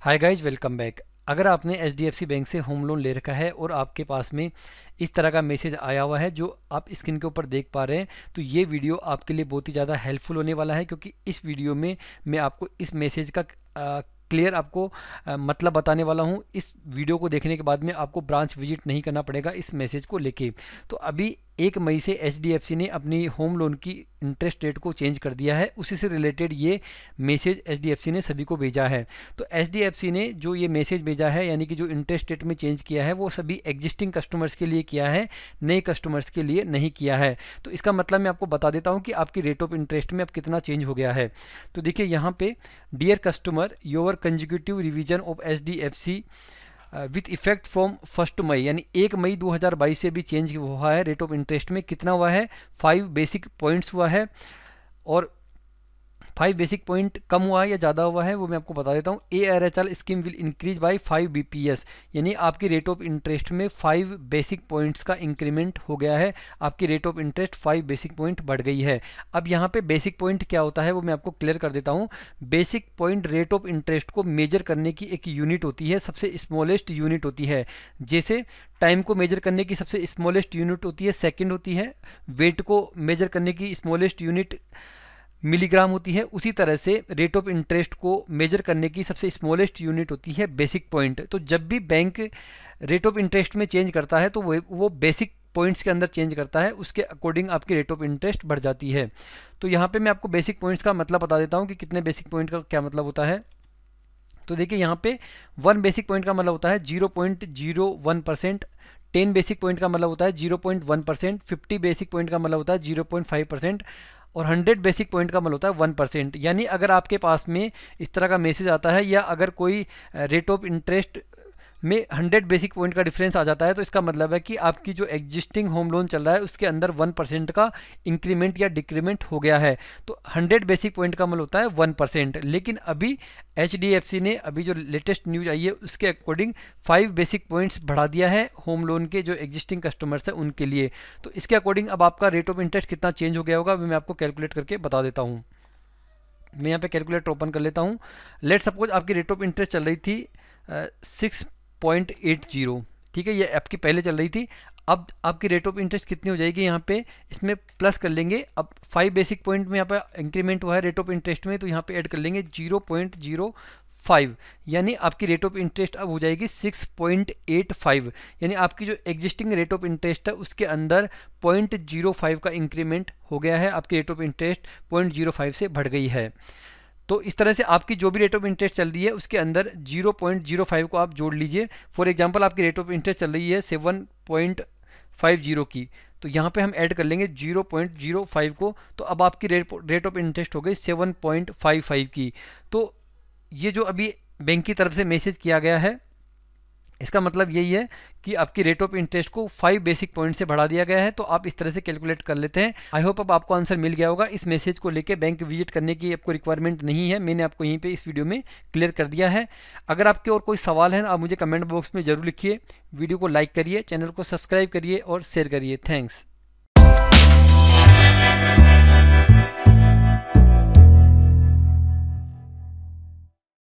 hi guys welcome back अगर आपने H bank से होम लोन ले रखा है और आपके पास में इस तरह का मैसेज आया हुआ है जो आप स्क्रीन के ऊपर देख पा रहे हैं तो ये वीडियो आपके लिए बहुत ही ज़्यादा हेल्पफुल होने वाला है क्योंकि इस वीडियो में मैं आपको इस मैसेज का आ, क्लियर आपको आ, मतलब बताने वाला हूँ इस वीडियो को देखने के बाद में आपको ब्रांच विजिट नहीं करना पड़ेगा इस मैसेज को लेके तो अभी एक मई से एच ने अपनी होम लोन की इंटरेस्ट रेट को चेंज कर दिया है उसी से रिलेटेड ये मैसेज एच ने सभी को भेजा है तो एच ने जो ये मैसेज भेजा है यानी कि जो इंटरेस्ट रेट में चेंज किया है वो सभी एग्जिस्टिंग कस्टमर्स के लिए किया है नए कस्टमर्स के लिए नहीं किया है तो इसका मतलब मैं आपको बता देता हूँ कि आपकी रेट ऑफ इंटरेस्ट में अब कितना चेंज हो गया है तो देखिए यहाँ पर dear customer your consecutive revision of H with effect from first May यानी एक मई 2022 से भी चेंज हुआ है रेट ऑफ इंटरेस्ट में कितना हुआ है फाइव बेसिक पॉइंट्स हुआ है और फाइव बेसिक पॉइंट कम हुआ है या ज़्यादा हुआ है वो मैं आपको बता देता हूँ A R H L scheme will increase by five B P S यानी आपकी रेट ऑफ इंटरेस्ट में फाइव बेसिक पॉइंट्स का इंक्रीमेंट हो गया है आपकी rate of interest five basic point बढ़ गई है अब यहाँ पे बेसिक पॉइंट क्या होता है वो मैं आपको क्लियर कर देता हूँ basic point rate of interest को मेजर करने की एक यूनिट होती है सबसे स्मॉलेस्ट यूनिट होती है जैसे टाइम को मेजर करने की सबसे स्मॉलेस्ट यूनिट होती है सेकेंड होती है वेट को मेजर करने की स्मॉलेस्ट यूनिट मिलीग्राम होती है उसी तरह से रेट ऑफ इंटरेस्ट को मेजर करने की सबसे स्मॉलेस्ट यूनिट होती है बेसिक पॉइंट तो जब भी बैंक रेट ऑफ इंटरेस्ट में चेंज करता है तो वो वो बेसिक पॉइंट्स के अंदर चेंज करता है उसके अकॉर्डिंग आपकी रेट ऑफ इंटरेस्ट बढ़ जाती है तो यहाँ पे मैं आपको बेसिक पॉइंट्स का मतलब बता देता हूँ कि कितने बेसिक पॉइंट का क्या मतलब होता है तो देखिए यहाँ पे वन बेसिक पॉइंट का मतलब होता है zero point zero one percent ten basic point का मतलब होता है zero point one percent fifty basic point का मतलब होता है जीरो पॉइंट फाइव परसेंट और 100 बेसिक पॉइंट का मतलब होता है वन परसेंट यानी अगर आपके पास में इस तरह का मैसेज आता है या अगर कोई रेट ऑफ इंटरेस्ट में हंड्रेड बेसिक पॉइंट का डिफरेंस आ जाता है तो इसका मतलब है कि आपकी जो एग्जिस्टिंग होम लोन चल रहा है उसके अंदर वन परसेंट का इंक्रीमेंट या डिक्रीमेंट हो गया है तो हंड्रेड बेसिक पॉइंट का मतलब होता है वन परसेंट लेकिन अभी एच ने अभी जो लेटेस्ट न्यूज आई है उसके अकॉर्डिंग फाइव बेसिक पॉइंट्स बढ़ा दिया है होम लोन के जो एग्जिस्टिंग कस्टमर्स हैं उनके लिए तो इसके अकॉर्डिंग अब आपका रेट ऑफ इंटरेस्ट कितना चेंज हो गया होगा अभी मैं आपको कैलकुलेट करके बता देता हूँ मैं यहाँ पे कैलकुलेटर ओपन कर लेता हूँ लेट सपोज आपकी रेट ऑफ इंटरेस्ट चल रही थी सिक्स पॉइंट एट जीरो ठीक है ये आपकी पहले चल रही थी अब आपकी रेट ऑफ इंटरेस्ट कितनी हो जाएगी यहाँ पे इसमें प्लस कर लेंगे अब फाइव बेसिक पॉइंट में यहाँ पे इंक्रीमेंट हुआ है रेट ऑफ इंटरेस्ट में तो यहाँ पे ऐड कर लेंगे जीरो पॉइंट जीरो फाइव यानी आपकी रेट ऑफ इंटरेस्ट अब हो जाएगी सिक्स पॉइंट एट फाइव यानी आपकी जो एग्जिस्टिंग रेट ऑफ इंटरेस्ट है उसके अंदर पॉइंट जीरो फाइव का इंक्रीमेंट हो गया है आपकी rate of interest point zero five से बढ़ गई है तो इस तरह से आपकी जो भी रेट ऑफ इंटरेस्ट चल रही है उसके अंदर 0.05 को आप जोड़ लीजिए फॉर एग्जांपल आपकी रेट ऑफ इंटरेस्ट चल रही है 7.50 की तो यहाँ पे हम ऐड कर लेंगे 0.05 को तो अब आपकी रेट रेट ऑफ इंटरेस्ट हो गई 7.55 की तो ये जो अभी बैंक की तरफ से मैसेज किया गया है इसका मतलब यही है कि आपकी रेट ऑफ इंटरेस्ट को फाइव बेसिक पॉइंट से बढ़ा दिया गया है तो आप इस तरह से कैलकुलेट कर लेते हैं आई होप अब आपको आंसर मिल गया होगा इस मैसेज को लेकर बैंक विजिट करने की आपको रिक्वायरमेंट नहीं है मैंने आपको यहीं पे इस वीडियो में क्लियर कर दिया है अगर आपके और कोई सवाल है आप मुझे कमेंट बॉक्स में जरूर लिखिए वीडियो को लाइक करिए चैनल को सब्सक्राइब करिए और शेयर करिए थैंक्स